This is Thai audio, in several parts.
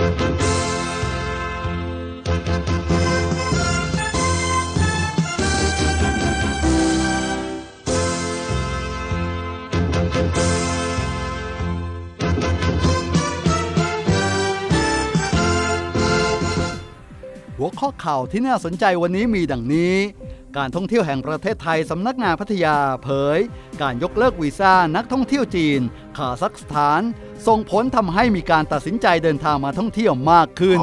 หัวข้อข่าวที่น่าสนใจวันนี้มีดังนี้การท่องเที่ยวแห่งประเทศไทยสำนักงานพัทยาเผย การยกเลิกวีซ่านักท่องเที่ยวจีนคาซัคสถานส่งผลทำให้มีการตัดสินใจเดินทางมาท่องเที่ยวมากขึ้น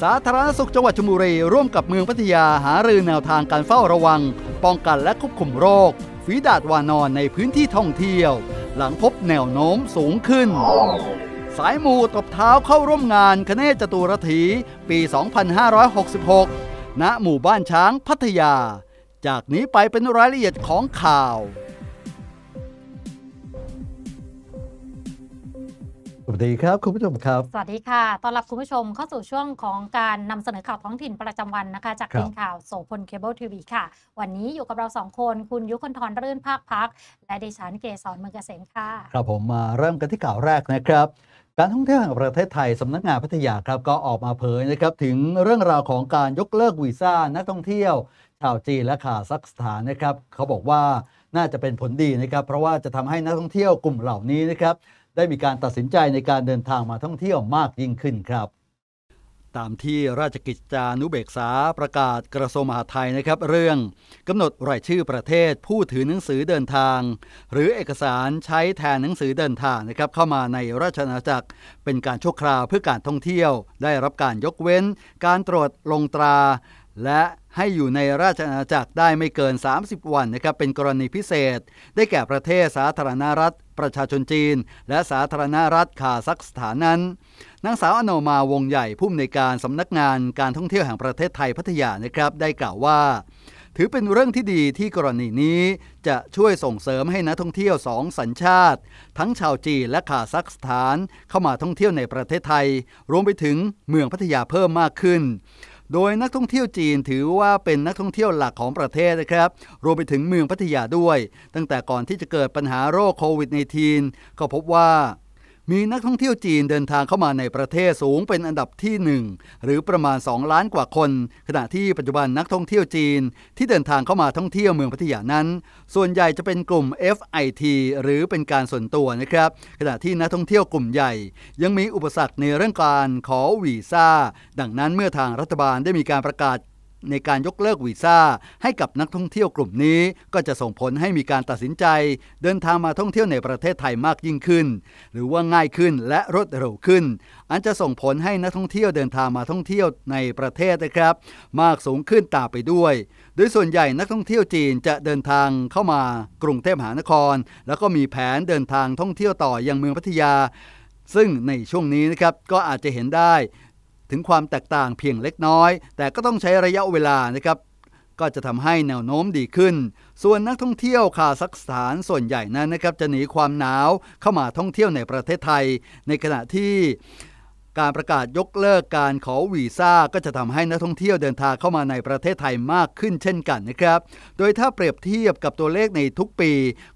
สาธารณสุขจังหวัดชลบุรีร่วมกับเมืองพัทยาหารือแนวทางการเฝ้าระวัง ป้องกันและควบคุมโรค ฝีดาดวานอนในพื้นที่ท่องเที่ยว หลังพบแนวโน้มสูงขึ้น สายมูตบเท้าเข้าร่วมงานคเนจตุรถีปี 2566ณหมู่บ้านช้างพัทยา จากนี้ไปเป็นรายละเอียดของข่าววัสดีครับ คุณผู้ชมครับ สวัสดีค่ะต้อนรับคุณผู้ชมเข้าสู่ช่วงของการนำเสนอข่าวท้องถิ่นประจำวันนะคะจากทีมข่าว โสพลเคเบิลทีวีค่ะ วันนี้อยู่กับเราสองคน คุณยุคนทรรื่นภาคพัก และดิฉันเกษรเมืองเกษมค่ะ ครับผมมาเริ่มกันที่ข่าวแรกนะครับ การท่องเที่ยวแห่งประเทศไทยสำนักงานพัทยาครับก็ออกมาเผยนะครับถึงเรื่องราวของการยกเลิกวีซ่านักท่องเที่ยวชาวจีนและคาซัคสถานนะครับเขาบอกว่าน่าจะเป็นผลดีนะครับ เพราะว่าจะทำให้นักท่องเที่ยวกลุ่มเหล่านี้นะครับได้มีการตัดสินใจในการเดินทางมาท่องเที่ยวมากยิ่งขึ้นครับ ตามที่ราชกิจจานุเบกษา ประกาศกระทรวงมหาดไทยนะครับ เรื่องกำหนดรายชื่อประเทศผู้ถือหนังสือเดินทาง หรือเอกสารใช้แทนหนังสือเดินทางนะครับ เข้ามาในราชอาณาจักร เป็นการชั่วคราวเพื่อการท่องเที่ยว ได้รับการยกเว้น การตรวจลงตรา และให้อยู่ในราชอาณาจักรได้ไม่เกิน 30 วันนะครับ เป็นกรณีพิเศษ ได้แก่ประเทศสาธารณรัฐ ประชาชนจีน และสาธารณรัฐคาซัคสถานนั้น นางสาวอนอมาวงใหญ่ ผู้อำนวยการสำนักงานการท่องเที่ยว แห่งประเทศไทย พัทยานะครับ ได้กล่าวว่า ถือเป็นเรื่องที่ดีที่กรณีนี้จะช่วยส่งเสริมให้นักท่องเที่ยวสองสัญชาติ ทั้งชาวจีนและคาซัคสถานเข้ามาท่องเที่ยวในประเทศไทย รวมไปถึงเมืองพัทยาเพิ่มมากขึ้นโดยนักท่องเที่ยวจีนถือว่าเป็นนักท่องเที่ยวหลักของประเทศนะครับ รวมไปถึงเมืองพัทยาด้วย ตั้งแต่ก่อนที่จะเกิดปัญหาโรคโควิด -19 ก็พบว่ามีนักท่องเที่ยวจีนเดินทางเข้ามาในประเทศสูง เป็นอันดับที่ 1 หรือประมาณ 2 ล้านกว่าคน ขณะที่ปัจจุบันนักท่องเที่ยวจีน ที่เดินทางเข้ามาท่องเที่ยวเมืองพัทยานั้น ส่วนใหญ่จะเป็นกลุ่ม FIT หรือเป็นการส่วนตัวนะครับขณะที่นักท่องเที่ยวกลุ่มใหญ่ ยังมีอุปสรรคในเรื่องการขอวีซ่า ดังนั้นเมื่อทางรัฐบาลได้มีการประกาศในการยกเลิกวีซ่าให้กับนักท่องเที่ยวกลุ่มนี้ ก็จะส่งผลให้มีการตัดสินใจ เดินทางมาท่องเที่ยวในประเทศไทยมากยิ่งขึ้น หรือว่าง่ายขึ้นและรวดเร็วขึ้นอันจะส่งผลให้นักท่องเที่ยวเดินทางมาท่องเที่ยวในประเทศนะครับ มากสูงขึ้นตามไปด้วย โดยส่วนใหญ่นักท่องเที่ยวจีนจะเดินทางเข้ามากรุงเทพมหานคร แล้วก็มีแผนเดินทางท่องเที่ยวต่อยังเมืองพัทยา ซึ่งในช่วงนี้นะครับก็อาจจะเห็นได้ถึงความแตกต่างเพียงเล็กน้อย แต่ก็ต้องใช้ระยะเวลานะครับก็จะทำให้แนวโน้มดีขึ้น ส่วนนักท่องเที่ยวคาซัคสถานส่วนใหญ่นั้นนะครับจะหนีความหนาวเข้ามาท่องเที่ยวในประเทศไทย ในขณะที่การประกาศยกเลิกการขอวีซ่าก็จะทำให้นักท่องเที่ยวเดินทางเข้ามาในประเทศไทยมากขึ้นเช่นกันนะครับโดยถ้าเปรียบเทียบกับตัวเลขในทุกปี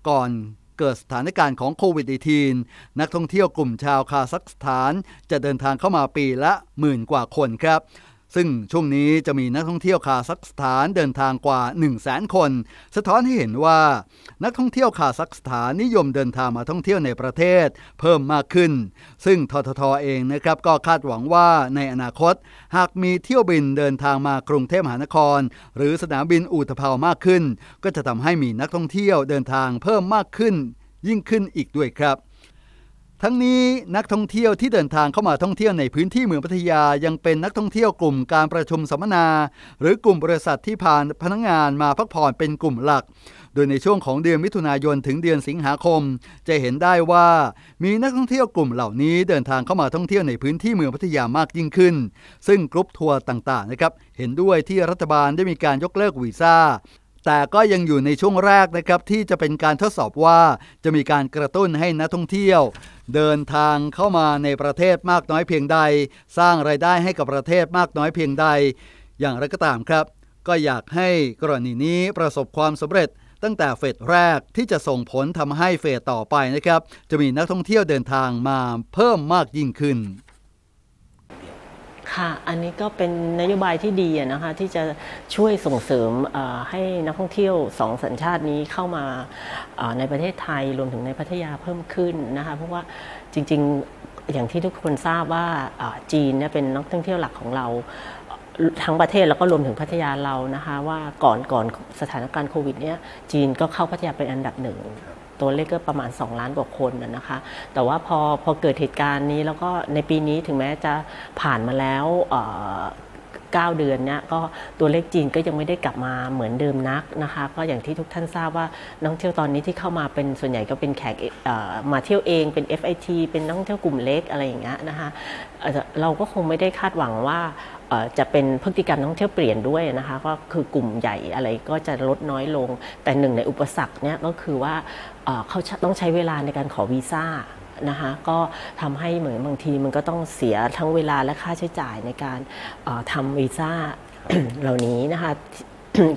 ก่อนเกิดสถานการณ์ของโควิด -19 นักท่องเที่ยวกลุ่มชาวคาซัคสถานจะเดินทางเข้ามาปีละหมื่นกว่าคนครับซึ่งช่วงนี้จะมีนักท่องเที่ยวคาซัคสถานเดินทางกว่า 1 0 0 0 0แคน สะท้อนให้เห็นว่า นักท่องเที่ยวคาซัคสถานนิยมเดินทางมาท่องเที่ยวในประเทศ เพิ่มมากขึ้น ซึ่งทททเองนะครับก็คาดหวังว่าในอนาคตหากมีเที่ยวบินเดินทางมากรุงเทพมหานคร หรือสนามบินอุตภามากขึ้น ก็จะทำให้มีนักท่องเที่ยวเดินทางเพิ่มมากขึ้น ยิ่งขึ้นอีกด้วยครับทั้งนี้นักท่องเที่ยวที่เดินทางเข้ามาท่องเที่ยวในพื้นที่เมืองพัทยายังเป็นนักท่องเที่ยวกลุ่มการประชุมสัมมนาหรือกลุ่มบริษัทที่พาพนักงานมาพักผ่อนเป็นกลุ่มหลัก โดยในช่วงของเดือนมิถุนายนถึงเดือนสิงหาคมจะเห็นได้ว่ามีนักท่องเที่ยวกลุ่มเหล่านี้เดินทางเข้ามาท่องเที่ยวในพื้นที่เมืองพัทยามากยิ่งขึ้น ซึ่งกรุ๊ปทัวร์ต่างๆนะครับเห็นด้วยที่รัฐบาลได้มีการยกเลิกวีซ่าแต่ก็ยังอยู่ในช่วงแรกนะครับที่จะเป็นการทดสอบว่าจะมีการกระตุ้นให้นักท่องเที่ยว เดินทางเข้ามาในประเทศมากน้อยเพียงใด สร้างไรายได้ให้กับประเทศมากน้อยเพียงใด อย่างไรก็ตามครับ ก็อยากให้กรณีนี้ประสบความสำเร็จ ตั้งแต่เฟสแรกที่จะส่งผลทำให้เฟสต่อไปนะครับ จะมีนักท่องเที่ยวเดินทางมาเพิ่มมากยิ่งขึ้นค่ะ อันนี้ก็เป็นนโยบายที่ดีนะคะที่จะช่วยส่งเสริมให้นักท่องเที่ยวสองสัญชาตินี้เข้ามาในประเทศไทยรวมถึงในพัทยาเพิ่มขึ้นนะคะเพราะว่าจริงๆอย่างที่ทุกคนทราบว่าจีนเป็นนักท่องเที่ยวหลักของเราทั้งประเทศแล้วก็รวมถึงพัทยาเรานะคะว่าก่อนก่อนสถานการณ์โควิดเนี้ยจีนก็เข้าพัทยาเป็นอันดับหนึ่งตัวเลขก็ประมาณ 2 ล้านกว่าคนนะคะ แต่ว่าพอพอเกิดเหตุการณ์นี้แล้วก็ในปีนี้ถึงแม้จะผ่านมาแล้ว9เดือนเนี่ยก็ตัวเลขจีนก็ยังไม่ได้กลับมาเหมือนเดิมนักนะคะ ก็อย่างที่ทุกท่านทราบว่านักเที่ยวตอนนี้ที่เข้ามาเป็นส่วนใหญ่ก็เป็นแขกมาเที่ยวเอง เป็น FIT เป็นนักเที่ยวกลุ่มเล็กอะไรอย่างเงี้ยนะคะเราก็คงไม่ได้คาดหวังว่าจะเป็นพฤติกรรมท่องเที่ยวเปลี่ยนด้วยนะคะก็คือกลุ่มใหญ่อะไรก็จะลดน้อยลง แต่หนึ่งในอุปสรรคเนี่ยก็คือว่าเขาต้องใช้เวลาในการขอวีซ่านะคะก็ทำให้เหมือนบางทีมันก็ต้องเสียทั้งเวลาและค่าใช้จ่ายในการทำวีซ่าเหล่านี้นะคะ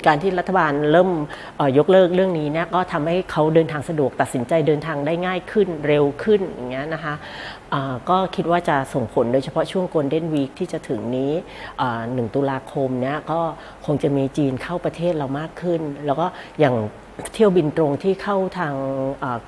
การที่รัฐบาลเริ่มยกเลิกเรื่องนี้เนี่ยก็ทำให้เขาเดินทางสะดวกตัดสินใจเดินทางได้ง่ายขึ้นเร็วขึ้นอย่างเงี้ยนะคะก็คิดว่าจะส่งผลโดยเฉพาะช่วงโกลเด้นวีคที่จะถึงนี้ หนึ่งตุลาคมเนี้ยก็คงจะมีจีนเข้าประเทศเรามากขึ้น แล้วก็อย่างเที่ยวบินตรงที่เข้าทาง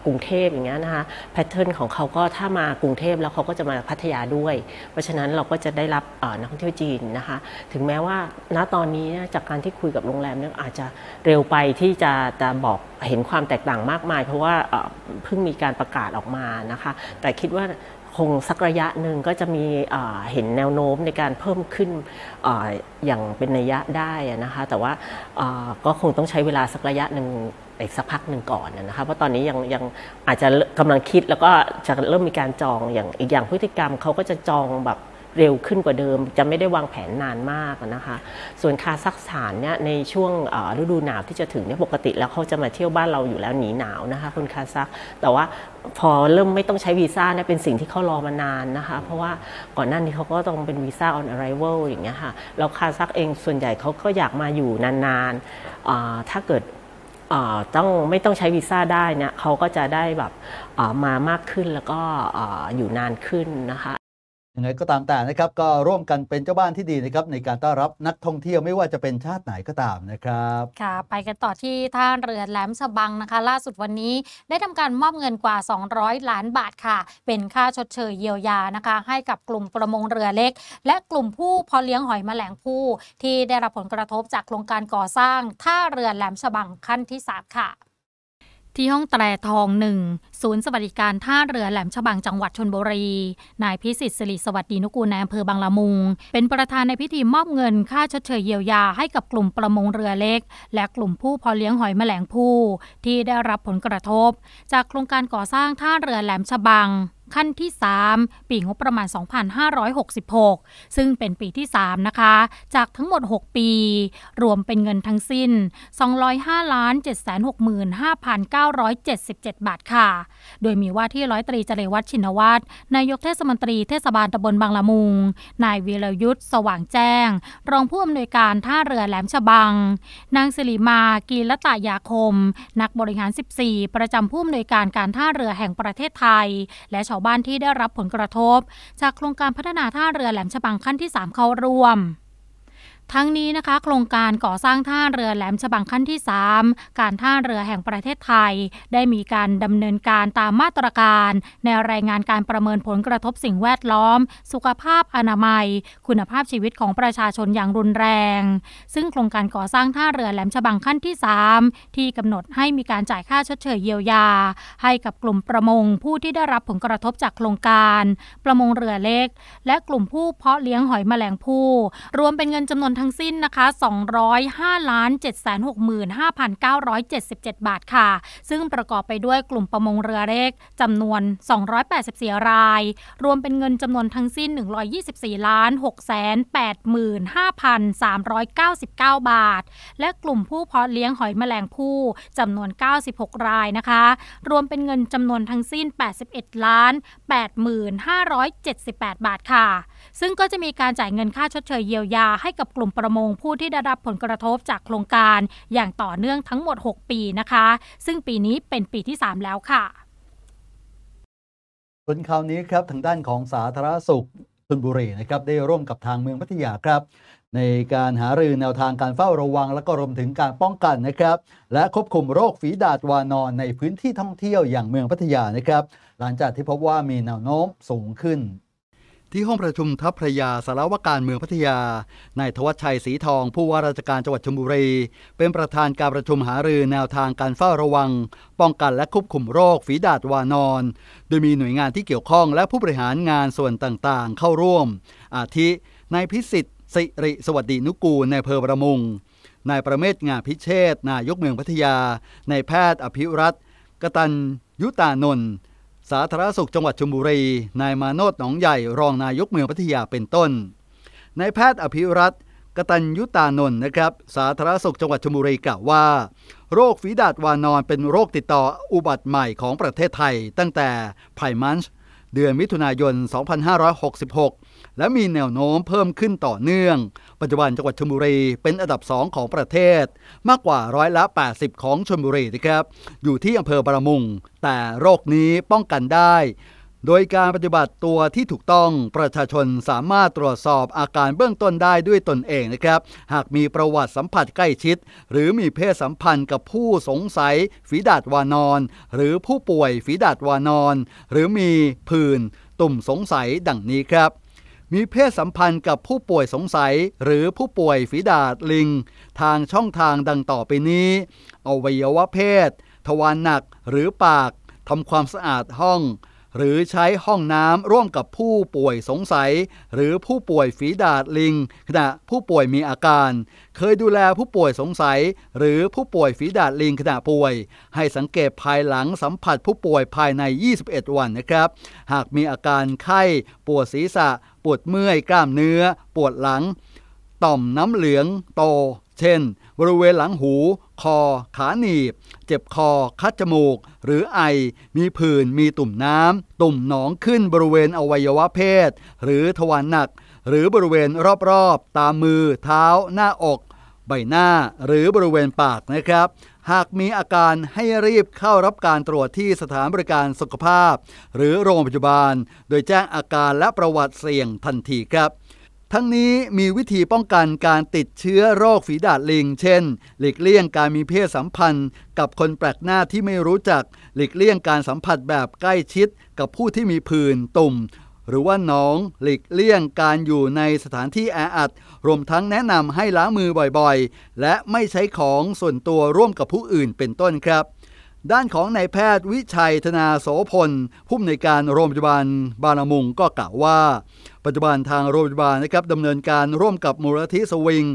กรุงเทพอย่างเงี้ยนะคะ แพทเทิร์นของเขาก็ถ้ามากรุงเทพแล้วเขาก็จะมาพัทยาด้วย เพราะฉะนั้นเราก็จะได้รับนักท่องเที่ยวจีนนะคะ ถึงแม้ว่าณตอนนี้จากการที่คุยกับโรงแรมเนี่ยอาจจะเร็วไปที่จะจะบอกเห็นความแตกต่างมากมาย เพราะว่าเพิ่งมีการประกาศออกมานะคะ แต่คิดว่าคงสักระยะหนึ่งก็จะมีเห็นแนวโน้มในการเพิ่มขึ้นออย่างเป็นนัยยะได้นะคะแต่ว่าก็คงต้องใช้เวลาสักระยะหนึ่งอีกสักพักหนึ่งก่อนนะคะเพราะตอนนี้ยังยังอาจจะกำลังคิดแล้วก็จะเริ่มมีการจองอย่างอีกอย่างพฤติกรรมเขาก็จะจองแบบเร็วขึ้นกว่าเดิมจะไม่ได้วางแผนนานมากนะคะ ส่วนคาซัคสถานเนี่ยในช่วงฤดูหนาวที่จะถึงเนี่ยปกติแล้วเขาจะมาเที่ยวบ้านเราอยู่แล้วหนีหนาวนะคะคนคาซัคแต่ว่าพอเริ่มไม่ต้องใช้วีซ่าเนี่ยเป็นสิ่งที่เขารอมานานนะคะ เพราะว่าก่อนหน้านี้เขาก็ต้องเป็นวีซ่าออนอ r i เว l อย่างเงี้ยค่ะแล้วคาซัคเองส่วนใหญ่เขาก็อยากมาอยู่นานๆถ้าเกิดต้องไม่ต้องใช้วีซ่าได้เนี่ยเขาก็จะได้แบบมามากขึ้นแล้วก็อยู่นานขึ้นนะคะยังไงก็ตามแต่นะครับก็ร่วมกันเป็นเจ้าบ้านที่ดีนะครับในการต้อนรับนักท่องเที่ยวไม่ว่าจะเป็นชาติไหนก็ตามนะครับ ค่ะไปกันต่อที่ท่าเรือแหลมฉบังนะคะ ล่าสุดวันนี้ ได้ทำการมอบเงินกว่า 200 ล้านบาทค่ะ เป็นค่าชดเชยเยียวยานะคะ ให้กับกลุ่มประมงเรือเล็ก และกลุ่มผู้พอเลี้ยงหอยแมลงผู้ที่ได้รับผลกระทบจากโครงการก่อสร้างท่าเรือแหลมฉบังขั้นที่3ค่ะที่ห้องแตรทองหนึ่ง ศูนย์สวัสดิการท่าเรือแหลมฉบังจังหวัดชนบุรี นายพิสิทธิ์สิริสวัสดีนุกูลในอำเภอบางละมุง เป็นประธานในพิธีมอบเงินค่าชดเชยเยียวยาให้กับกลุ่มประมงเรือเล็ก และกลุ่มผู้พอเลี้ยงหอยแมลงภู่ที่ได้รับผลกระทบจากโครงการก่อสร้างท่าเรือแหลมฉบังขั้นที่ 3 ปีงบประมาณ 2566 ซึ่งเป็นปีที่ 3 นะคะ จากทั้งหมด 6 ปี รวมเป็นเงินทั้งสิ้น 205ล้าน765,977 บาทค่ะ โดยมีว่าที่ร้อยตรี จเรวัตชินวัตรนายกเทศมนตรีเทศบาลตำบลบางละมุงนายวีรยุทธ์สว่างแจ้ง รองผู้อำนวยการท่าเรือแหลมฉบัง นางสิริมากีรตายาคม นักบริหาร 14 ประจำผู้อำนวยการการท่าเรือแห่งประเทศไทย และชาวาวบ้านที่ได้รับผลกระทบจากโครงการพัฒนาท่าเรือแหลมฉบังขั้นที่ 3 เข้าร่วมทั้งนี้นะคะโครงการก่อสร้างท่าเรือแหลมฉบังขั้นที่ 3 การท่าเรือแห่งประเทศไทย ได้มีการดำเนินการตามมาตรการในรายงานการประเมินผลกระทบสิ่งแวดล้อม สุขภาพอนามัย คุณภาพชีวิตของประชาชนอย่างรุนแรง ซึ่งโครงการก่อสร้างท่าเรือแหลมฉบังขั้นที่ 3 ที่กำหนดให้มีการจ่ายค่าชดเชยเยียวยา ให้กับกลุ่มประมงผู้ที่ได้รับผลกระทบจากโครงการ ประมงเรือเล็ก และกลุ่มผู้เพาะเลี้ยงหอยแมลงภู่รวมเป็นเงินจำนวนทั้งสิ้นนะคะ205ล้าน7 6 5 977 บาทค่ะ ซึ่งประกอบไปด้วยกลุ่มประมงเรือเล็กจำนวน 284 ราย รวมเป็นเงินจำนวนทั้งสิ้น124ล้าน6 8 5 399 บาท และกลุ่มผู้เพาะเลี้ยงหอยแมลงผู้จำนวน 96 รายนะคะ รวมเป็นเงินจำนวนทั้งสิ้น 81ล้าน85,578 บาทค่ะ ซึ่งก็จะมีการจ่ายเงินค่าชดเชยเยียวยาให้กับกลุ่มประมงผู้ที่ได้รับผลกระทบจากโครงการอย่างต่อเนื่องทั้งหมด 6 ปีนะคะ ซึ่งปีนี้เป็นปีที่ 3 แล้วค่ะส่วนคราวนี้ครับทางด้านของสาธารณสุขชนบุรีนะครับได้ร่วมกับทางเมืองพัทยาครับ ในการหารือแนวทางการเฝ้าระวังและก็รวมถึงการป้องกันนะครับ และควบคุมโรคฝีดาดวานอน ในพื้นที่ท่องเที่ยวอย่างเมืองพัทยานะครับ หลังจากที่พบว่ามีแนวโน้มสูงขึ้นที่ห้องประชุมทัพพระยาสารวการเมืองพัทยา นายทวัชชัยสีทอง ผู้ว่าราชการจังหวัดชลบุรีเป็นประธานการประชุมหารือแนวทางการเฝ้าระวัง ป้องกันและควบคุมโรค ฝีดาดวานอน โดยมีหน่วยงานที่เกี่ยวข้อง และผู้บริหารงานส่วนต่างๆ เข้าร่วม อาทินายพิสิทธิ์สิริสวัสดีนุกูลในเพอประมงนายประเมศงาพิเชษนายกเมืองพัทยานายแพทย์อภิรัตกตันยุตานนท์สาธารณสุขจังหวัดชลบุรี นายมาโนดหนองใหญ่รองนายกเมืองพัทยาเป็นต้น นายแพทย์อภิรัตกตัญยุตานนท์นะครับสาธารณสุขจังหวัดชลบุรีกล่าวว่า โรคฝีดาดวานอนเป็นโรคติดต่ออุบัติใหม่ของประเทศไทย ตั้งแต่ไพมันช์เดือนมิถุนายน 2566และมีแนวโน้มเพิ่มขึ้นต่อเนื่อง ปัจจุบันจังหวัดชลบุรีเป็นอันดับ2ของประเทศ มากกว่าร้อยละ80 ของชลบุรีนะครับ อยู่ที่อำเภอบระมุง แต่โรคนี้ป้องกันได้ โดยการปฏิบัติตัวที่ถูกต้อง ประชาชนสามารถตรวจสอบอาการเบื้องต้นได้ด้วยตนเองนะครับ หากมีประวัติสัมผัสใกล้ชิด หรือมีเพศสัมพันธ์กับผู้สงสัยฝีดาดวานอน หรือผู้ป่วยฝีดาดวานอน หรือมีผื่นตุ่มสงสัยดังนี้ครับมีเพศสัมพันธ์กับผู้ป่วยสงสัยหรือผู้ป่วยฝีดาดลิง ทางช่องทางดังต่อไปนี้อวัยวะเพศ ทวารหนักหรือปากทำความสะอาดห้องหรือใช้ห้องน้ำร่วมกับผู้ป่วยสงสัยหรือผู้ป่วยฝีดาดลิงขณะผู้ป่วยมีอาการ เคยดูแลผู้ป่วยสงสัยหรือผู้ป่วยฝีดาดลิง ขณะป่วย ให้สังเกตภายหลังสัมผัสผู้ป่วยภายใน 21 วันนะครับ หากมีอาการไข้ปวดศีรษะ ปวดเมื่อยกล้ามเนื้อปวดหลังต่อมน้ำเหลืองโต เช่นบริเวณหลังหู คอ ขาหนีบ เจ็บคอ คัดจมูก หรือไอ มีผื่น มีตุ่มน้ำตุ่มหนองขึ้นบริเวณอวัยวะเพศ หรือทวารหนัก หรือบริเวณรอบๆ ตามมือ เท้า หน้าอก ใบหน้าหรือบริเวณปากนะครับ หากมีอาการให้รีบเข้ารับการตรวจที่สถานบริการสุขภาพ หรือโรงพยาบาล โดยแจ้งอาการและประวัติเสี่ยงทันทีครับทั้งนี้มีวิธีป้องกันการติดเชื้อโรคฝีดาดลิง เช่น หลีกเลี่ยงการมีเพศสัมพันธ์กับคนแปลกหน้าที่ไม่รู้จัก หลีกเลี่ยงการสัมผัสแบบใกล้ชิดกับผู้ที่มีผื่นตุ่ม หรือว่าน้องหลีกเลี่ยงการอยู่ในสถานที่แออัด รวมทั้งแนะนำให้ล้างมือบ่อยๆ และไม่ใช้ของส่วนตัวร่วมกับผู้อื่นเป็นต้นครับ ด้านของนายแพทย์วิชัยธนาโสพลผู้อำนวยการโรงพยาบาลบาะมุงก็กล่าวว่าปัจจุบันทางโรงพยาบาลนะครับดำเนินการร่วมกับมูลนิธิสวิง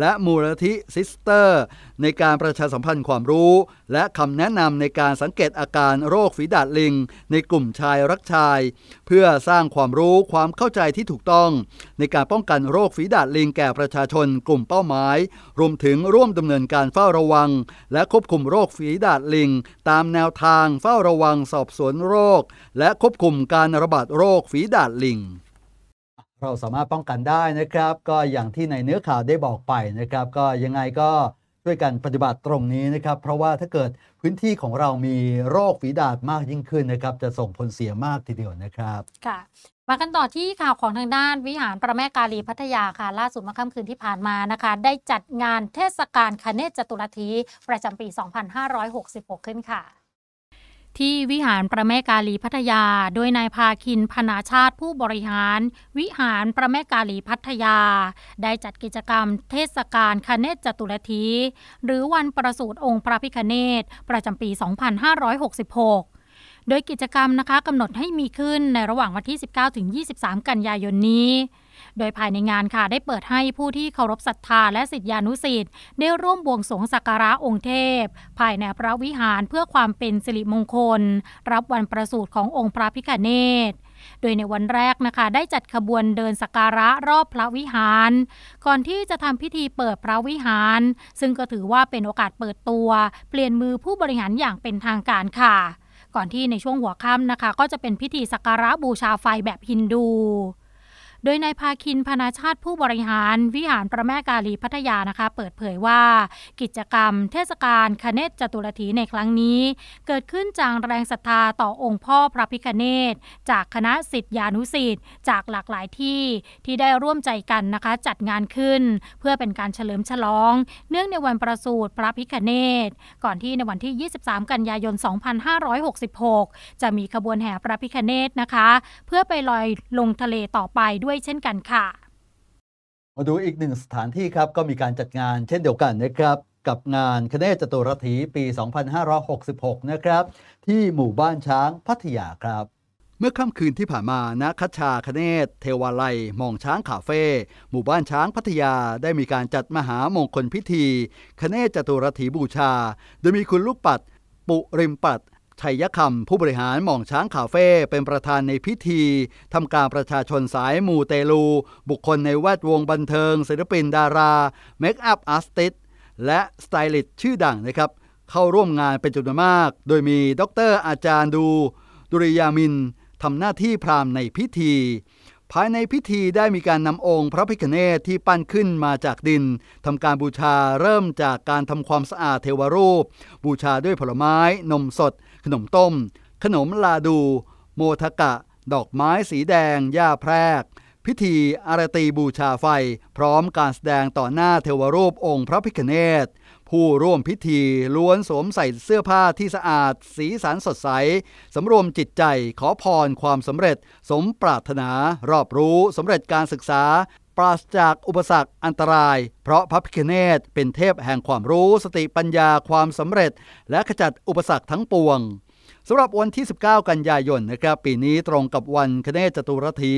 และมูลนิธิซิสเตอร์ ในการประชาสัมพันธ์ความรู้ และคำแนะนำในการสังเกตอาการโรคฝีดาดลิงในกลุ่มชายรักชาย เพื่อสร้างความรู้ความเข้าใจที่ถูกต้อง ในการป้องกันโรคฝีดาดลิงแก่ประชาชนกลุ่มเป้าหมาย รวมถึงร่วมดำเนินการเฝ้าระวัง และควบคุมโรคฝีดาดลิง ตามแนวทางเฝ้าระวังสอบสวนโรค และควบคุมการระบาดโรคฝีดาดลิงเราสามารถป้องกันได้นะครับก็อย่างที่ในเนื้อข่าวได้บอกไปนะครับ ก็ยังไงก็ช่วยกันปฏิบัติตรงนี้นะครับ เพราะว่าถ้าเกิดพื้นที่ของเรามีโรคฝีดาษมากยิ่งขึ้นนะครับ จะส่งผลเสียมากทีเดียวนะครับค่ะมากันต่อที่ข่าวของทางด้านวิหารพระแม่กาลีพัทยาค่ะล่าสุดเมื่อค่ำคืนที่ผ่านมานะคะได้จัดงานเทศกาลคเนจจตุรทีประจำปี 2566 ขึ้นค่ะที่วิหารประแม่กาลีพัทยา โดยนายภาคินพนาชาติผู้บริหาร วิหารประแม่กาลีพัทยา ได้จัดกิจกรรมเทศกาลคเนศจตุรที หรือวันประสูติองค์พระพิคเนตประจำปี 2566 โดยกิจกรรมนะคะกำหนดให้มีขึ้นในระหว่างวันที่ 19 ถึง 23 กันยายนนี้โดยภายในงานค่ะได้เปิดให้ผู้ที่เคารพศรัทธาและสิทธิานุสิทธิ์ได้ร่วมบวงสวงสักการะองค์เทพภายในพระวิหารเพื่อความเป็นสิริมงคล รับวันประสูติขององค์พระพิฆเนศ โดยในวันแรกนะคะได้จัดขบวนเดินสักการะรอบพระวิหาร ก่อนที่จะทำพิธีเปิดพระวิหาร ซึ่งก็ถือว่าเป็นโอกาสเปิดตัว เปลี่ยนมือผู้บริหารอย่างเป็นทางการค่ะ ก่อนที่ในช่วงหัวค่ำนะคะ ก็จะเป็นพิธีสักการะบูชาไฟแบบฮินดูโดยนายภาคินพนาชาติผู้บริหารวิหารพระแม่กาลีพัทยานะคะ เปิดเผยว่า กิจกรรมเทศกาลคเนศจตุรถีในครั้งนี้ เกิดขึ้นจากแรงศรัทธาต่อองค์พ่อพระพิคเนศ จากคณะสิทธิานุสิทธิ์จากหลากหลายที่ที่ได้ร่วมใจกันนะคะ จัดงานขึ้น เพื่อเป็นการเฉลิมฉลอง เนื่องในวันประสูติพระพิคเนศก่อนที่ในวันที่ 23 กันยายน 2566 จะมีขบวนแห่พระพิคเนศนะคะ เพื่อไปลอยลงทะเลต่อไปด้วย้วยเช่นกันค่ะมาดูอีกหนึ่งสถานที่ครับก็มีการจัดงานเช่นเดียวกันนะครับกับงานคเนศจตุรถีปี 2566 นะครับ ที่หมู่บ้านช้างพัทยาครับ เมื่อค่ำคืนที่ผ่านมาณคัชชาคเนศเทวาลัยมองช้างคาเฟ่หมู่บ้านช้างพัทยา ได้มีการจัดมหามงคลพิธีคเนศจตุรถีบูชา โดยมีคุณลูกปัดปุริมปัดชัยคำผู้บริหารหม่องช้างคาเฟ่เป็นประธานในพิธี ทำการประชาชนสายมูเตลู บุคคลในแวดวงบันเทิงศิลปินดาราเมคอัพอาร์ติสและสไตลิสต์ชื่อดังนะครับ เข้าร่วมงานเป็นจำนวนมาก โดยมีดรอาจารย์ดู ดุริยามิน ทำหน้าที่พรามในพิธีภายในพิธีได้มีการนำองค์พระพิคเนตที่ปั้นขึ้นมาจากดิน ทำการบูชาเริ่มจากการทำความสะอาดเทวรูป บูชาด้วยผลไม้ นมสด ขนมต้ม ขนมลาดู โมทกะ ดอกไม้สีแดงหญ้าแพรก พิธีอารตีบูชาไฟ พร้อมการแสดงต่อหน้าเทวรูปองค์พระพิคเนตผู้ร่วมพิธี ล้วนสวมใส่เสื้อผ้าที่สะอาด สีสันสดใส สำรวมจิตใจ ขอพรความสำเร็จ สมปรารถนารอบรู้ สำเร็จการศึกษา ปราศจากอุปสรรคอันตราย เพราะพระพิคเนตเป็นเทพแห่งความรู้สติปัญญาความสำเร็จ และขจัดอุปสรรคทั้งปวง สำหรับวันที่ 19 กันยายนนะครับปีนี้ตรงกับวันคเนศจตุรถี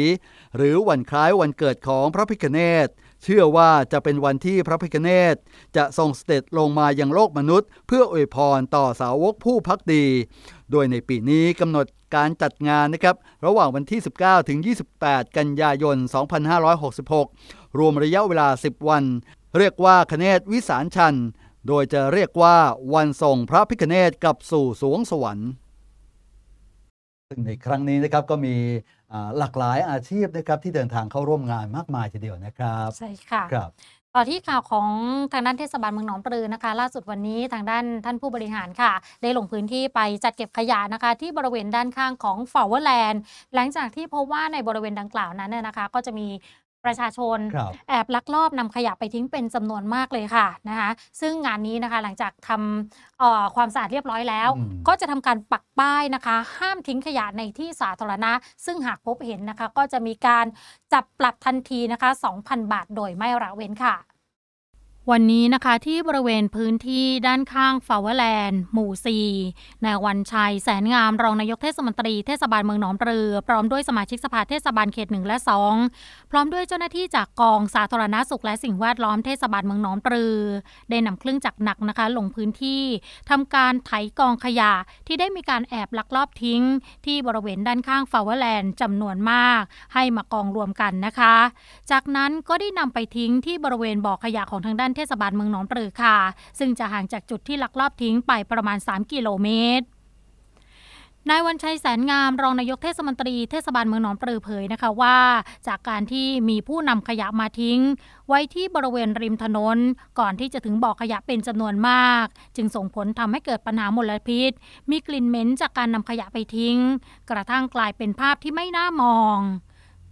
หรือวันคล้ายวันเกิดของพระพิคเนศเชื่อว่าจะเป็นวันที่พระพิคเนตจะทรงเสด็จลงมายังโลกมนุษย์ เพื่ออวยพรต่อสาวกผู้พักดี โดยในปีนี้กำหนดการจัดงานนะครับ ระหว่างวันที่ 19 ถึง 28 กันยายน 2566 รวมระยะเวลา 10 วัน เรียกว่าคเนตวิสารชัน โดยจะเรียกว่าวันส่งพระพิคเนตกลับสู่สวงสวรรค์ึ่งในครั้งนี้นะครับก็มีหลากหลายอาชีพนะครับที่เดินทางเข้าร่วมงานมากมายทีเดียวนะครับ ใช่ค่ะครับต่อที่ข่าวของทางด้านเทศบาลเมืองหนองปลือนะคะ ล่าสุดวันนี้ทางด้านท่านผู้บริหารค่ะ ได้ลงพื้นที่ไปจัดเก็บขยะนะคะ ที่บริเวณด้านข้างของฟาวเวอร์แลนด์หลังจากที่พบว่าในบริเวณดังกล่าวนั้นนะคะ ก็จะมีประชาชนแอบลักลอบนำขยะไปทิ้งเป็นจำนวนมากเลยค่ะนะคะซึ่งงานนี้นะคะหลังจากทำความสะอาดเรียบร้อยแล้ว ก็จะทำการปักป้ายนะคะ ห้ามทิ้งขยะในที่สาธารณะ ซึ่งหากพบเห็นนะคะ ก็จะมีการ จับปรับทันทีนะคะ 2,000 บาทโดยไม่ระเว้นค่ะวันนี้นะคะที่บริเวณพื้นที่ด้านข้างฟาวเวอร์แลนด์ หมู่4ีนายวันชัยแสนงาม รองนายกเทศมนตรีเทศบาลเมืองหนองปรือพร้อมด้วยสมาชิกสภาเทศบาลเขตหนึ่งและสองพร้อมด้วยเจ้าหน้าที่จากกองสาธารณาสุขและสิ่งแวดล้อมเทศบาลเมืองหนองปรือ ได้นำเครื่องจักรหนักนะคะลงพื้นที่ทำการไถกองขยะที่ได้มีการแอบลักลอบทิ้งที่บริเวณด้านข้างฟาวเวอร์แลนด์จำนวนมากให้มากองรวมกันนะคะ จากนั้นก็ได้นำไปทิ้งที่บริเวณบ่อขยะของทางด้านเทศบาลเมืองหนองปลือค่ะ ซึ่งจะห่างจากจุดที่ลักลอบทิ้งไปประมาณ 3 กิโลเมตร นายวันชัยแสนงามรองนายกเทศมนตรีเทศบาลเมืองหนองปลือเผยนะคะว่า จากการที่มีผู้นำขยะมาทิ้ง ไว้ที่บริเวณริมถนนก่อนที่จะถึงบ่อขยะเป็นจำนวนมาก จึงส่งผลทำให้เกิดปัญหามลพิษ มีกลิ่นเหม็นจากการนำขยะไปทิ้ง กระทั่งกลายเป็นภาพที่ไม่น่ามอง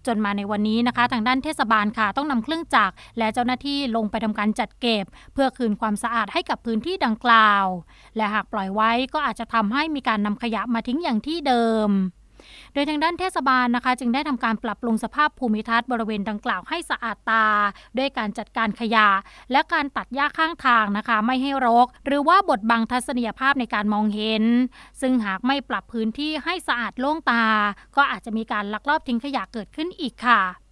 จนมาในวันนี้นะคะ ทางด้านเทศบาลค่ะ ต้องนำเครื่องจักรและเจ้าหน้าที่ลงไปทำการจัดเก็บ เพื่อคืนความสะอาดให้กับพื้นที่ดังกล่าว และหากปล่อยไว้ก็อาจจะทำให้มีการนำขยะมาทิ้งอย่างที่เดิมโดยทางด้านเทศบาลนะคะจึงได้ทำการปรับปรุงสภาพภูมิทัศน์บริเวณดังกล่าวให้ สะอาดตา ด้วยการจัดการขยะ และการตัดหญ้าข้างทางนะคะ ไม่ให้รก หรือว่าบดบังทัศนียภาพในการมองเห็น ซึ่งหากไม่ปรับพื้นที่ให้สะอาดโล่งตา ก็อาจจะมีการลักลอบทิ้งขยะเกิดขึ้นอีกค่ะ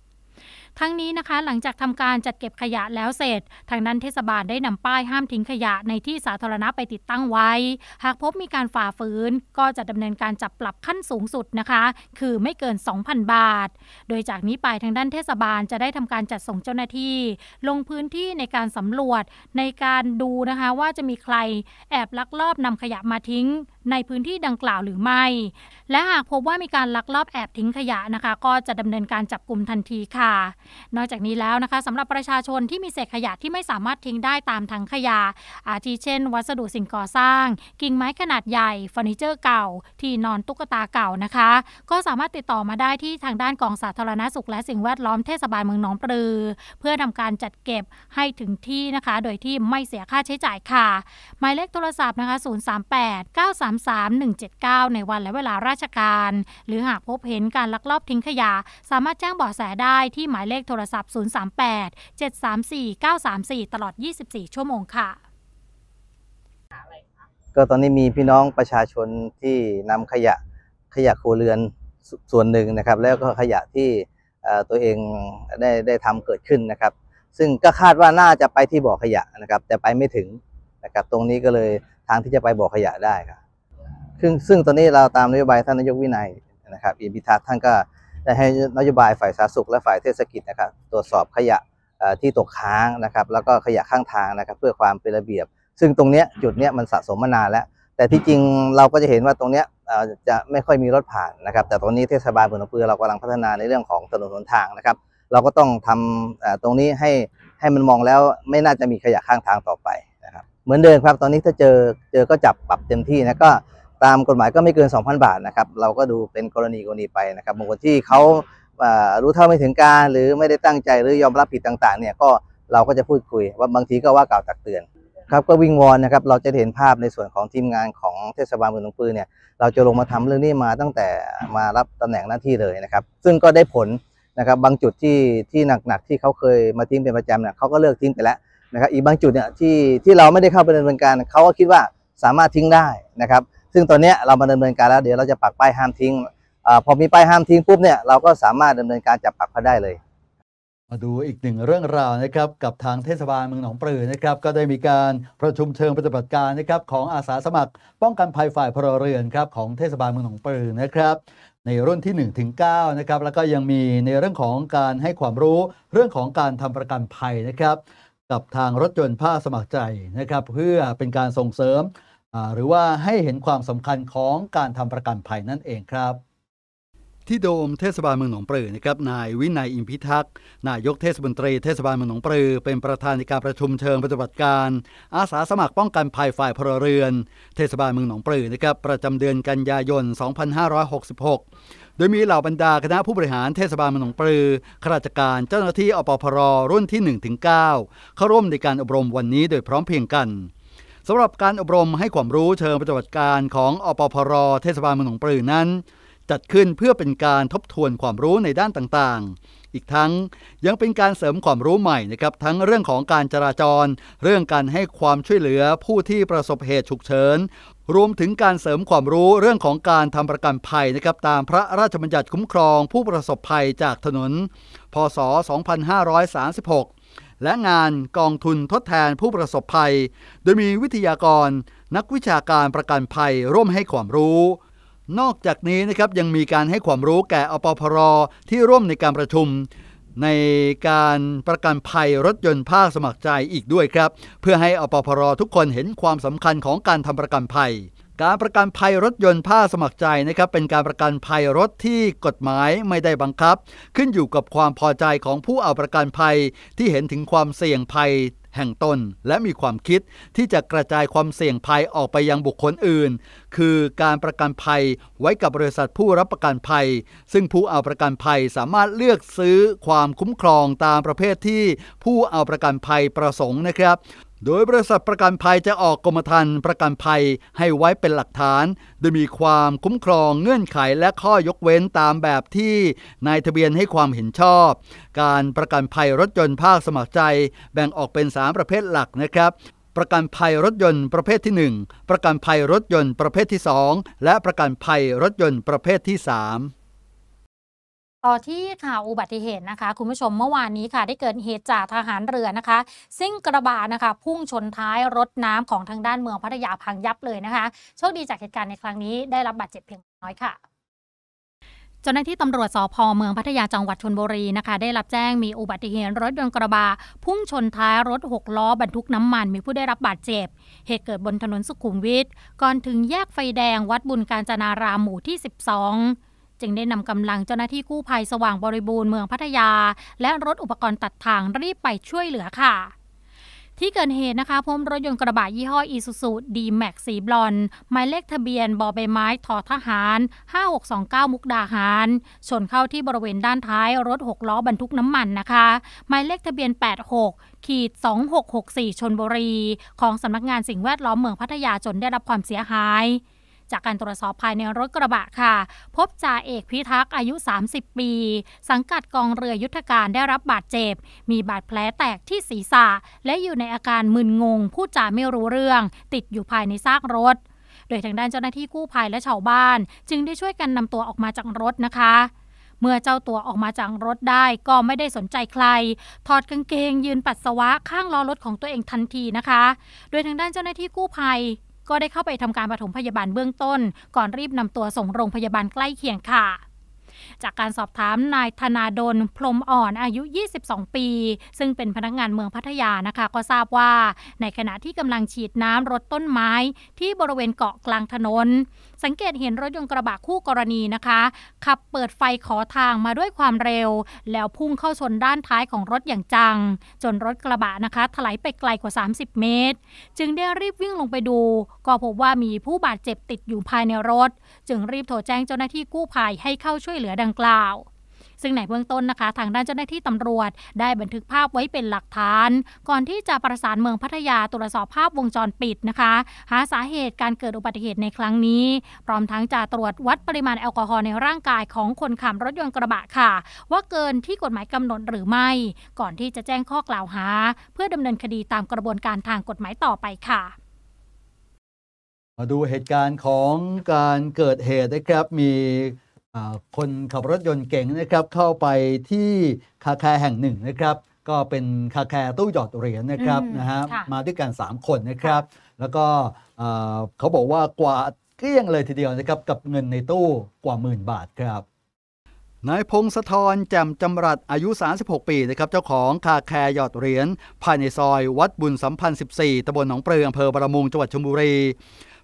ทั้งนี้นะคะหลังจากทำการจัดเก็บขยะแล้วเสร็จ ทางนั้นเทศบาลได้นำป้ายห้ามทิ้งขยะในที่สาธารณะไปติดตั้งไว้ หากพบมีการฝ่าฝืนก็จะดำเนินการจับปรับขั้นสูงสุดนะคะคือไม่เกิน 2,000 บาท โดยจากนี้ไปทางด้านเทศบาลจะได้ทำการจัดส่งเจ้าหน้าที่ ลงพื้นที่ในการสำรวจในการดูนะคะ ว่าจะมีใครแอบลักลอบนำขยะมาทิ้ง ในพื้นที่ดังกล่าวหรือไม่ และหากพบว่ามีการลักลอบแอบทิ้งขยะนะคะ ก็จะดำเนินการจับกลุ่มทันทีค่ะนอกจากนี้แล้วนะคะสำหรับประชาชนที่มีเศษขยะที่ไม่สามารถทิ้งได้ตามถังขยะ อาทิเช่น วัสดุสิ่งก่อสร้าง กิ่งไม้ขนาดใหญ่เฟอร์นิเจอร์เก่า ที่นอนตุ๊กตาเก่านะคะก็สามารถติดต่อมาได้ที่ทางด้านกองสาธารณสุขและสิ่งแวดล้อมเทศบาลเมืองหนองปลือ เพื่อทำการจัดเก็บให้ถึงที่นะคะโดยที่ไม่เสียค่าใช้จ่ายค่ะหมายเลขโทรศัพท์นะคะ038 933 179 ในวันและเวลาราชการ หรือหากพบเห็นการลักลอบทิ้งขยะ สามารถแจ้งเบาะแสได้ที่หมายเลขขโทรศัพท์ 038 734 934 ตลอด 24 ชั่วโมงค่ะก็ตอนนี้มีพี่น้องประชาชนที่นำขยะขยะครัวเรือนส่วนหนึ่งนะครับ แล้วก็ขยะที่ตัวเองได้ได้ทำเกิดขึ้นนะครับ ซึ่งก็คาดว่าน่าจะไปที่บ่อขยะนะครับ แต่ไปไม่ถึงนะครับตรงนี้ก็เลยทางที่จะไปบ่อขยะได้ครับซึ่งซึ่งตอนนี้เราตามนโยบายท่านนายกวินัยนะครับอีพิทั์ท่านก็้ให้นโยบายฝ่ายสาธารณสุขและฝ่ายเทศกิจนะครับ ตรวจสอบขยะที่ตกค้างนะครับแล้วก็ขยะข้างทางนะครับ เพื่อความเป็นระเบียบ ซึ่งตรงนี้จุดนี้มันสะสมมานานแล้ว แต่ที่จริงเราก็จะเห็นว่าตรงนี้จะไม่ค่อยมีรถผ่านนะครับ แต่ตรงนี้เทศบาลเมืองลำพูนเรากำลังพัฒนาในเรื่องของถนนหนทางนะครับ เราก็ต้องทำตรงนี้ให้ให้มันมองแล้วไม่น่าจะมีขยะข้างทางต่อไปนะครับเหมือนเดิมครับ ตอนนี้ถ้าเจอเจอก็จับปรับเต็มที่นะก็ตามกฎหมายก็ไม่เกิน 2,000 บาทนะครับ เราก็ดูเป็นกรณีกรณีไปนะครับ บางคนที่เขารู้เท่าไม่ถึงการ หรือไม่ได้ตั้งใจ หรือยอมรับผิดต่างๆเนี่ย ก็เราก็จะพูดคุย ว่าบางทีก็ว่ากล่าวตักเตือน ครับ ก็วิงวอนนะครับ เราจะเห็นภาพในส่วนของทีมงานของเทศบาลเมืองหนองปือเนี่ย เราจะลงมาทำเรื่องนี้มาตั้งแต่มารับตำแหน่งหน้าที่เลยนะครับ ซึ่งก็ได้ผลนะครับ บางจุดที่ที่หนักๆที่เขาเคยมาทิ้งเป็นประจำเนี่ยเขาก็เลิกทิ้งไปแล้วนะครับ อีกบางจุดเนี่ยที่ที่เราไม่ได้เข้าไปดำเนินการเขาก็คิดว่าสามารถทิ้งได้นะครับซึ่งตอนนี้เรามาดำเนินการแล้วเดี๋ยวเราจะปักป้ายห้ามทิ้งอพอมีป้ายห้ามทิ้งปุ๊บเนี่ยเราก็สามารถดำเนินการจับปักเขาได้เลย มาดูอีกหนึ่งเรื่องราวนะครับกับทางเทศบาลเมืองหนองปลือนะครับ ก็ได้มีการประชุมเชิงปฏิบัติการนะครับ ของอาสาสมัคร ป้องกันภัยฝ่ายพลเรือนครับของเทศบาลเมืองหนองปลือนะครับ ในรุ่นที่1ถึง9นะครับแล้วก็ยังมีในเรื่องของการให้ความรู้เรื่องของการทำประกันภัยนะครับ กับทางรถยนต์ผ้าสมัครใจนะครับ เพื่อเป็นการส่งเสริมหรือว่าให้เห็นความสำคัญของการทำประกันภัยนั่นเองครับ ที่โดมเทศบาลเมืองหนองปลือนะครับนายวินัยอิมพิทักษ์นายกเทศมนตรีเทศบาลเมืองหนองปลือเป็นประธานในการประชุมเชิงปฏิบัติการ อาสาสมัครป้องกันภัยฝ่ายพลเรือน เทศบาลเมืองหนองปลือนะครับประจำเดือนกันยายน 2566 โดยมีเหล่าบรรดาคณะผู้บริหารเทศบาลเมืองหนองปลือข้าราชการเจ้าหน้าที่อปพรรุ่นที่1-9เข้าร่วมในการอบรมวันนี้โดยพร้อมเพียงกันสำหรับการอบรมให้ความรู้เชิงปฏิบัติการของอปพรเทศบาลเมืองหนองปลือนั้น จัดขึ้นเพื่อเป็นการทบทวนความรู้ในด้านต่างๆ อีกทั้งยังเป็นการเสริมความรู้ใหม่นะครับทั้งเรื่องของการจราจรเรื่องการให้ความช่วยเหลือผู้ที่ประสบเหตุฉุกเฉินรวมถึงการเสริมความรู้เรื่องของการทำประกันภัยนะครับตามพระราชบัญญัติคุ้มครองผู้ประสบภัยจากถนน พศ 2536และงานกองทุนทดแทนผู้ประสบภัย โดยมีวิทยากรนักวิชาการประกันภัยร่วมให้ความรู้ นอกจากนี้นะครับยังมีการให้ความรู้แก่อปพรที่ร่วมในการประชุม ในการประกันภัยรถยนต์ภาคสมัครใจอีกด้วยครับ เพื่อให้อปพรทุกคนเห็นความสำคัญของการทำประกันภัยการประกันภัยรถยนต์ผ้าสมัครใจนะครับ เป็นการประกันภัยรถที่กฎหมายไม่ได้บังคับ ขึ้นอยู่กับความพอใจของผู้เอาประกันภัยที่เห็นถึงความเสี่ยงภัยแห่งตนและมีความคิดที่จะกระจายความเสี่ยงภัยออกไปยังบุคคลอื่น คือการประกันภัยไว้กับบริษัทผู้รับประกันภัย ซึ่งผู้เอาประกันภัยสามารถเลือกซื้อความคุ้มครองตามประเภทที่ผู้เอาประกันภัยประสงค์นะครับโดยบริษัทประกันภัยจะออกกรมธรรม์ประกันภัยให้ไว้เป็นหลักฐาน โดยมีความคุ้มครองเงื่อนไขและข้อยกเว้นตามแบบที่นายทะเบียนให้ความเห็นชอบ การประกันภัยรถยนต์ภาคสมัครใจ แบ่งออกเป็น 3 ประเภทหลักนะครับ ประกันภัยรถยนต์ประเภทที่ 1 ประกันภัยรถยนต์ประเภทที่ 2 และประกันภัยรถยนต์ประเภทที่3ต่อที่ข่าวอุบัติเหตุนะคะ คุณผู้ชมเมื่อวานนี้ค่ะ ได้เกิดเหตุจากทหารเรือนะคะซิ่งกระบะนะคะพุ่งชนท้ายรถน้ำของทางด้านเมืองพัทยาพังยับเลยนะคะ โชคดีจากเหตุการณ์ในครั้งนี้ได้รับบาดเจ็บเพียงน้อยค่ะเจ้าหน้าที่ตำรวจสพเมืองพัทยาจังหวัดชนบุรีนะคะ ได้รับแจ้งมีอุบัติเหตุรถยนต์กระบะพุ่งชนท้ายรถ6ล้อบรรทุกน้ำมันมีผู้ได้รับบาดเจ็บเหตุเกิดบนถนนสุขุมวิทก่อนถึงแยกไฟแดงวัดบุญการจนารามหมู่ที่ 12จึงได้นำกำลังเจ้าหน้าที่กู้ภัยสว่างบริบูรณ์เมืองพัทยา และรถอุปกรณ์ตัดทางรีบไปช่วยเหลือค่ะ ที่เกิดเหตุนะคะพบรถยนต์กระบะยี่ห้ออีซูซูดีแม็กสีบลอน หมายเลขทะเบียนบอใบไม้ทอทหาร 5629 มุกดาหาร ชนเข้าที่บริเวณด้านท้ายรถ 6 ล้อบรรทุกน้ำมันนะคะ หมายเลขทะเบียน 86ขีด2664ชนบุรี ของสำนักงานสิ่งแวดล้อมเมืองพัทยาจนได้รับความเสียหายจากการตรวจสอบภายในรถกระบะค่ะ พบจ่าเอกพิทักษ์อายุ 30 ปี สังกัดกองเรือยุทธการได้รับบาดเจ็บ มีบาดแผลแตกที่ศีรษะและอยู่ในอาการมึนงง พูดจาไม่รู้เรื่อง ติดอยู่ภายในซากรถ โดยทางด้านเจ้าหน้าที่กู้ภัยและชาวบ้าน จึงได้ช่วยกันนำตัวออกมาจากรถนะคะ เมื่อเจ้าตัวออกมาจากรถได้ก็ไม่ได้สนใจใครถอดกางเกงยืนปัสสาวะข้างล้อรถของตัวเองทันทีนะคะ โดยทางด้านเจ้าหน้าที่กู้ภัยก็ได้เข้าไปทำการปฐมพยาบาลเบื้องต้น ก่อนรีบนำตัวส่งโรงพยาบาลใกล้เคียงค่ะ จากการสอบถามนายธนาดลพรมอ่อนอายุ 22 ปี ซึ่งเป็นพนักงานเมืองพัทยานะคะ ก็ทราบว่าในขณะที่กำลังฉีดน้ำรดต้นไม้ที่บริเวณเกาะกลางถนนสังเกตเห็นรถยนต์กระบะคู่กรณีนะคะขับเปิดไฟขอทางมาด้วยความเร็ว แล้วพุ่งเข้าชนด้านท้ายของรถอย่างจัง จนรถกระบะนะคะถลายไปไกลกว่า 30 เมตร จึงได้รีบวิ่งลงไปดู ก็พบว่ามีผู้บาดเจ็บติดอยู่ภายในรถ จึงรีบโทรแจ้งเจ้าหน้าที่กู้ภัยให้เข้าช่วยเหลือดังกล่าวซึ่งในเบื้องต้นนะคะ ทางด้านเจ้าหน้าที่ตำรวจได้บันทึกภาพไว้เป็นหลักฐาน ก่อนที่จะประสานเมืองพัทยาตรวจสอบภาพวงจรปิดนะคะ หาสาเหตุการเกิดอุบัติเหตุในครั้งนี้ พร้อมทั้งจะตรวจวัดปริมาณแอลกอฮอล์ในร่างกายของคนขับรถยนต์กระบะค่ะ ว่าเกินที่กฎหมายกำหนดหรือไม่ ก่อนที่จะแจ้งข้อกล่าวหา เพื่อดำเนินคดีตามกระบวนการทางกฎหมายต่อไปค่ะ มาดูเหตุการณ์ของการเกิดเหตุนะครับมีคนขับรถยนต์เก่งนะครับเข้าไปที่คาแคร์แห่งหนึ่งนะครับ ก็เป็นคาแคร์ตู้หยอดเหรียญนะครับนะฮะมาด้วยกัน 3 คนนะครับ แล้วก็เขาบอกว่ากว่าเกลี้ยงเลยทีเดียวนะครับ กับเงินในตู้กว่าหมื่นบาทครับนายพงศธรแจ่มจำรัดอายุ 36 ปีนะครับ เจ้าของคาแคร์หยอดเหรียญภายในซอยวัดบุญสัมพันธ์14ตำบลหนองเปลืองอำเภอบารมุงจังหวัดชลบุรี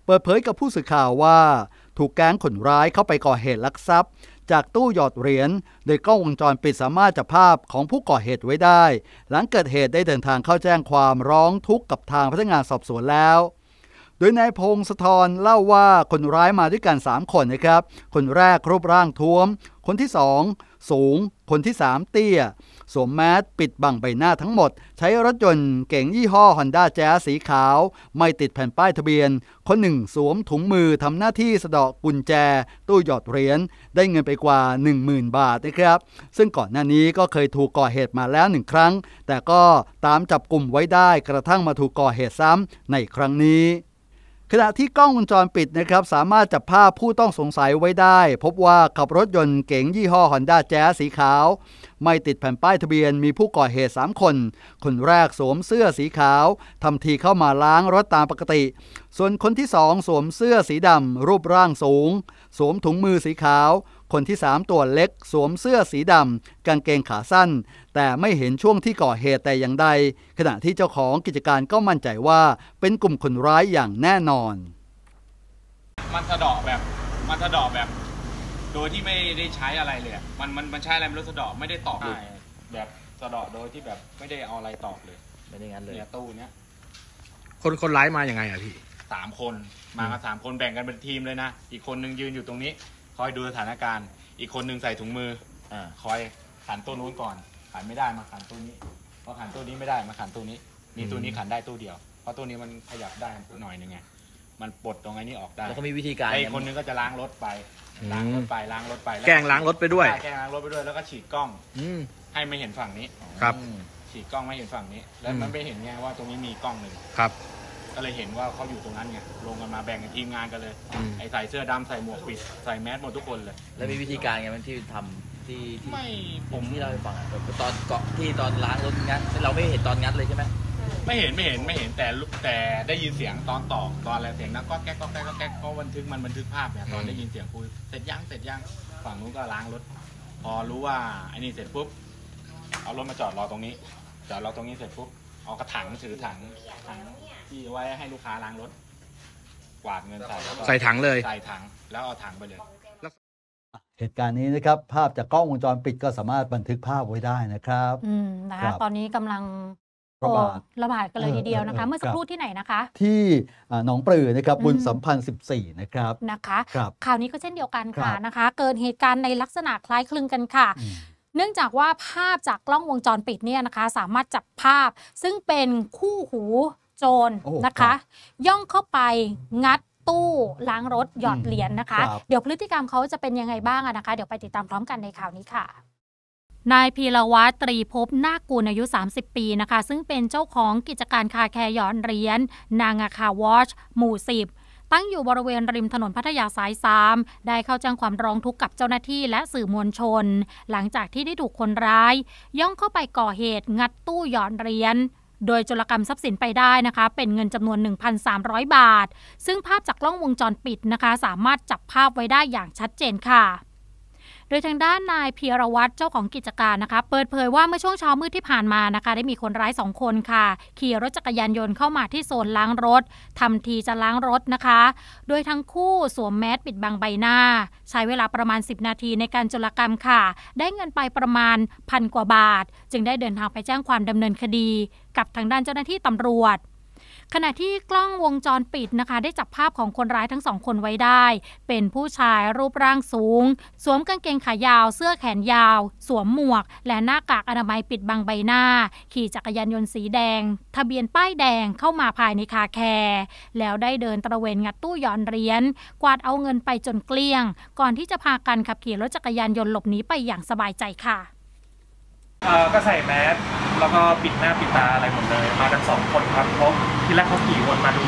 เปิดเผยกับผู้สื่อข่าวว่าถูกแก๊งขนร้ายเข้าไปก่อเหตุลักทรัพย์ จากตู้หยอดเหรียญ โดยกล้องวงจรปิดสามารถจับภาพของผู้ก่อเหตุไว้ได้ หลังเกิดเหตุได้เดินทางเข้าแจ้งความร้องทุกข์กับทางพนักงานสอบสวนแล้ว โดยนายพงศธรเล่าว่าคนร้ายมาด้วยกัน 3 คนนะครับ คนแรกรูปร่างท้วม คนที่ 2 สูง คนที่ 3 เตี้ยสวมแมสปิดบังใบหน้าทั้งหมด ใช้รถยนต์เก๋งยี่ห้อ Honda Jazz สีขาว ไม่ติดแผ่นป้ายทะเบียน คนหนึ่งสวมถุงมือทำหน้าที่สะดากกุญแจ ตู้หยอดเหรียญได้เงินไปกว่า 10,000 บาทนะครับซึ่งก่อนหน้านี้ก็เคยถูกก่อเหตุมาแล้วหนึ่งครั้ง แต่ก็ตามจับกลุ่มไว้ได้กระทั่งมาถูกก่อเหตุซ้ำในครั้งนี้ ขณะที่กล้องวงจรปิดนะครับสามารถจับภาพผู้ต้องสงสัยไว้ได้ พบว่าขับรถยนต์เก๋งยี่ห้อ Honda Jazz สีขาวไม่ติดแผ่นป้ายทะเบียนมีผู้ก่อเหตุ3คนคนแรกสวมเสื้อสีขาวทำทีเข้ามาล้างรถตามปกติ ส่วนคนที่สองสวมเสื้อสีดำรูปร่างสูงสวมถุงมือสีขาว คนที่สามตัวเล็ก สวมเสื้อสีดำกางเกงขาสั้น แต่ไม่เห็นช่วงที่ก่อเหตุแต่อย่างใด ขณะที่เจ้าของกิจการก็มั่นใจว่าเป็นกลุ่มคนร้ายอย่างแน่นอน มันสะดอกแบบมันสะดอกแบบโดยที่ไม่ได้ใช้อะไรเลยมันมันมันใช้อะไรไม่รู้สะดอกไม่ได้ตอกเลยแบบสะดอกโดยที่แบบไม่ได้เอาอะไรตอกเลย เป็นอย่างนั้นเลยเนี่ยตู้เนี้ยคนคนร้ายมาอย่างไงอ่ะพี่ สามคน มากันสามคนแบ่งกันเป็นทีมเลยนะ อีกคนนึงยืนอยู่ตรงนี้ คอยดูสถานการณ์ อีกคนนึงใส่ถุงมือ อ่าคอยขันตู้นู้นก่อน ขันไม่ได้มาขันตู้นี้พอขันตู้นี้ไม่ได้มาขันตู้นี้ มีตู้นี้ขันได้ตู้เดียว เพราะตู้นี้มันขยับได้หน่อยนึงไง มันปลดตรงไอ้นี้ออกได้ แล้วก็มีวิธีการไอ้คนนึงก็จะล้างรถไปล้างรถไปล้างรถไปแกงล้างรถไปด้วยแกงล้างรถไปด้วย แล้วก็ฉีดกล้อง อืให้ไม่เห็นฝั่งนี้ครับ ฉีดกล้องไม่เห็นฝั่งนี้ แล้วมันไปเห็นไงว่าตรงนี้มีกล้องหนึ่งครับ ก็เลยเห็นว่าเขาอยู่ตรงนั้นไงลงกันมาแบ่งกันทีมงานกันเลยไอ้ใส่เสื้อดำใส่หมวกปิด ใส่แมสหมดทุกคนเลยแล้วมีวิธีการไงมันที่ทำที่ที่ไม่ผมที่เราให้ฟังตอนเกาะที่ตอนล้างรถงัดเราไม่เห็นตอนงัดเลยใช่ไหมไม่เห็นไม่เห็นไม่เห็นแต่แต่ได้ยินเสียงตอนตอกตอนอะไรเสียงนะก็แก๊กก็แก๊กก็แก๊กก็บันทึกมันบันทึกภาพเนี่ย ตอนได้ยินเสียงคุยเสร็จยังเสร็จยังฝั่งนู้นก็ล้างรถ พอรู้ว่าไอ้นี่เสร็จปุ๊บ เอารถมาจอดรอตรงนี้จอดรอตรงนี้เสร็จปุ๊บเอากระถังถือถังถังที่ไว้ให้ลูกค้าล้างรถ กวาดเงินใส่แล้วใส่ถังเลย ใส่ถัง แล้วเอาถังไปเลยเหตุการณ์นี้นะครับ ภาพจากกล้องวงจรปิดก็สามารถบันทึกภาพไว้ได้นะครับ อืมนะตอนนี้กำลังระบาดระบาดกันเลยทีเดียวนะคะ เมื่อสักครู่ที่ไหนนะคะ ที่หนองปลือนะครับบุญสัมพันธ์14นะครับนะคะครับข่าวนี้ก็เช่นเดียวกันค่ะนะคะ เกิดเหตุการณ์ในลักษณะคล้ายคลึงกันค่ะ เนื่องจากว่าภาพจากกล้องวงจรปิดเนี่ยนะคะสามารถจับภาพซึ่งเป็นคู่หูโจรนะคะ ย่องเข้าไปงัดตู้ ล้างรถหยอดเหรียญนะคะ เดี๋ยวพฤติกรรมเขาจะเป็นยังไงบ้างนะคะ เดี๋ยวไปติดตามพร้อมกันในข่าวนี้ค่ะนายพีรวัตรตรีภพนาคกูลอายุ 30 ปีนะคะ ซึ่งเป็นเจ้าของกิจการคาแคร์ย้อนเรียน นางาคาวอช หมู่10 ตั้งอยู่บริเวณริมถนนพัทยาสาย 3 ได้เข้าแจ้งความร้องทุกข์กับเจ้าหน้าที่และสื่อมวลชน หลังจากที่ได้ถูกคนร้าย ย่องเข้าไปก่อเหตุงัดตู้ย้อนเรียน โดยจุลกรรมทรัพย์สินไปได้นะคะ เป็นเงินจำนวน 1,300 บาท ซึ่งภาพจากกล้องวงจรปิดนะคะ สามารถจับภาพไว้ได้อย่างชัดเจนค่ะดยทางด้านนายเพียรวัตรเจ้าของกิจการนะคะ เปิดเผยว่าเมื่อช่วงเช้ามืดที่ผ่านมานะคะ ได้มีคนร้าย 2 คนค่ะ ขี่รถจักรยานยนต์เข้ามาที่โซนล้างรถ ทำทีจะล้างรถนะคะ โดยทั้งคู่สวมแมสปิดบังใบหน้า ใช้เวลาประมาณ 10 นาทีในการจุลกรรมค่ะ ได้เงินไปประมาณพันกว่าบาท จึงได้เดินทางไปแจ้งความดำเนินคดี กับทางด้านเจ้าหน้าที่ตำรวจขณะที่กล้องวงจรปิดนะคะ ได้จับภาพของคนร้ายทั้งสองคนไว้ได้ เป็นผู้ชายรูปร่างสูง สวมกางเกงขายาว เสื้อแขนยาว สวมหมวก และหน้ากากอนามัยปิดบังใบหน้า ขี่จักรยานยนต์สีแดง ทะเบียนป้ายแดงเข้ามาภายในคาแคร์แล้วได้เดินตระเวนงัดตู้ย้อนเหรียญกวาดเอาเงินไปจนเกลี้ยง ก่อนที่จะพากันขับขี่รถจักรยานยนต์หลบหนีไปอย่างสบายใจค่ะอก็ใส่แมสแล้วก็ปิดหน้าปิดตาอะไรหมดเลยมากันสองคนครับเพราะที่แรกเขาขี่วนมาดู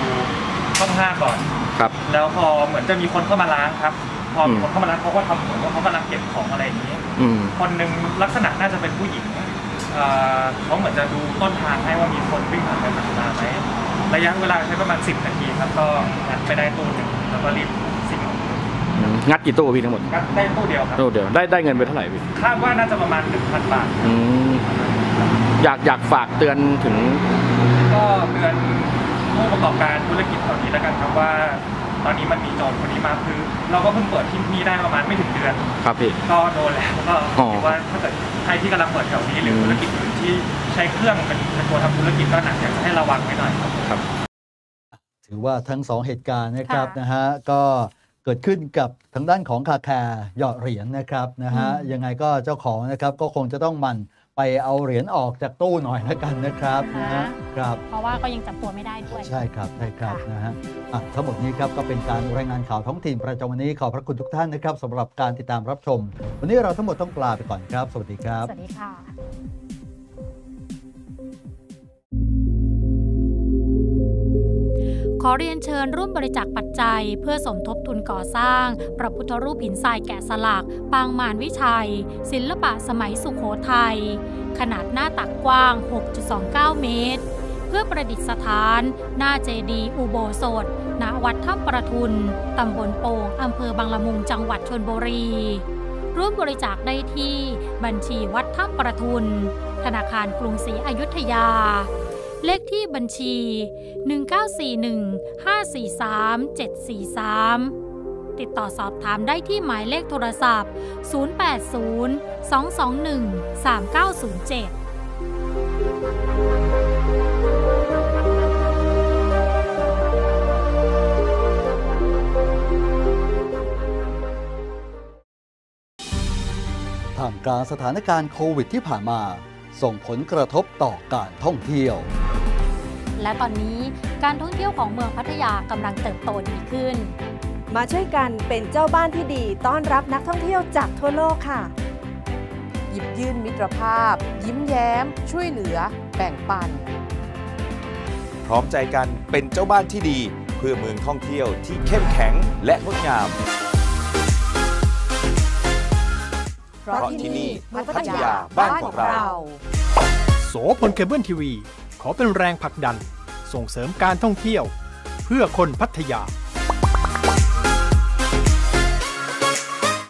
ช่องห้าก่อนครับแล้วพอเหมือนจะมีคนเข้ามาล้างครับพอมีคนเข้ามาล้างเขาก็ทำเหมือนว่าเขากำลังเก็บของอะไรอย่างนี้คนหนึ่งลักษณะน่าจะเป็นผู้หญิงเขาเหมือนจะดูต้นทางให้ว่ามีคนวิ่งผ่านไปผ่านมาไหมระยะเวลาใช้ประมาณ 10นาทีครับก็ไปได้ตู้หนึ่งแล้วก็รีบงัดกี่ตู้พี่ทั้งหมดได้ตู้เดียวครับตู้เดียวได้ได้เงินไปเท่าไหร่พี่ คาดว่าน่าจะประมาณ 1,000 บาทอืมอยากอยากฝากเตือนถึง ก็เตือนผู้ประกอบการธุรกิจเหล่านี้แล้วกันครับว่า ตอนนี้มันมีโจ์คนนี้มาคือ เราก็เพิ่งเปิดที่นี่ได้ประมาณไม่ถึงเดือนครับพี่ก็โดนแล้วก็คิดว่าถ้าเกิดใครที่กำลังเปิดแถวนี้หรือธุรกิจอื่นที่ใช้เครื่องเป็นตัวทำธุรกิจก็หนักอยากจะให้ระวังไว้หน่อยครับถือว่าทั้งสองเหตุการณ์นะครับนะฮะก็เกิดขึ้นกับทางด้านของคาแคร์ยอดเหรียญนะครับนะฮะยังไงก็เจ้าของนะครับก็คงจะต้องมันไปเอาเหรียญออกจากตู้หน่อยแล้วกันนะครับนะครับเพราะว่าก็ยังจับตัวไม่ได้ด้วยใช่ครับใช่ครับนะฮะทั้งหมดนี้ครับก็เป็นการรายงานข่าวท้องถิ่นประจำวันนี้ขอบพระคุณทุกท่านนะครับสำหรับการติดตามรับชม วันนี้เราทั้งหมดต้องลาไปก่อนครับสวัสดีครับสวัสดีค่ะขอเรียนเชิญร่วมบริจาคปัจจัยเพื่อสมทบทุนก่อสร้างพระพุทธรูปหินทรายแกะสลักปางมารวิชัย ศิลปะสมัยสุขโขทยัยขนาดหน้าตักกว้าง 6.29 เมตร เพื่อประดิษฐาน หน้าเจดีอุโบสถณวัดท่าประทุน ตำบลโป่งอำเภอบางละมุงจังหวัดชนบุรีร่วมบริจาคได้ที่บัญชีวัดท่าประทุน ธนาคารกรุงศรีอยุธยาเลขที่บัญชี1941-543-743 ติดต่อสอบถามได้ที่หมายเลขโทรศัพท์ 080-221-3907ท่ามกลางสถานการณ์โควิดที่ผ่านมาส่งผลกระทบต่อการท่องเที่ยว และตอนนี้การท่องเที่ยวของเมืองพัทยากำลังเติบโตดีขึ้น มาช่วยกันเป็นเจ้าบ้านที่ดีต้อนรับนักท่องเที่ยวจากทั่วโลกค่ะ หยิบยื่นมิตรภาพ ยิ้มแย้ม ช่วยเหลือแบ่งปัน พร้อมใจกันเป็นเจ้าบ้านที่ดีเพื่อเมืองท่องเที่ยวที่เข้มแข็งและงดงามพราะที่นี่พัทยาบ้านของเราโสพลเคเบิลทีวี ขอเป็นแรงผลักดันส่งเสริมการท่องเที่ยว เพื่อคนพัทยา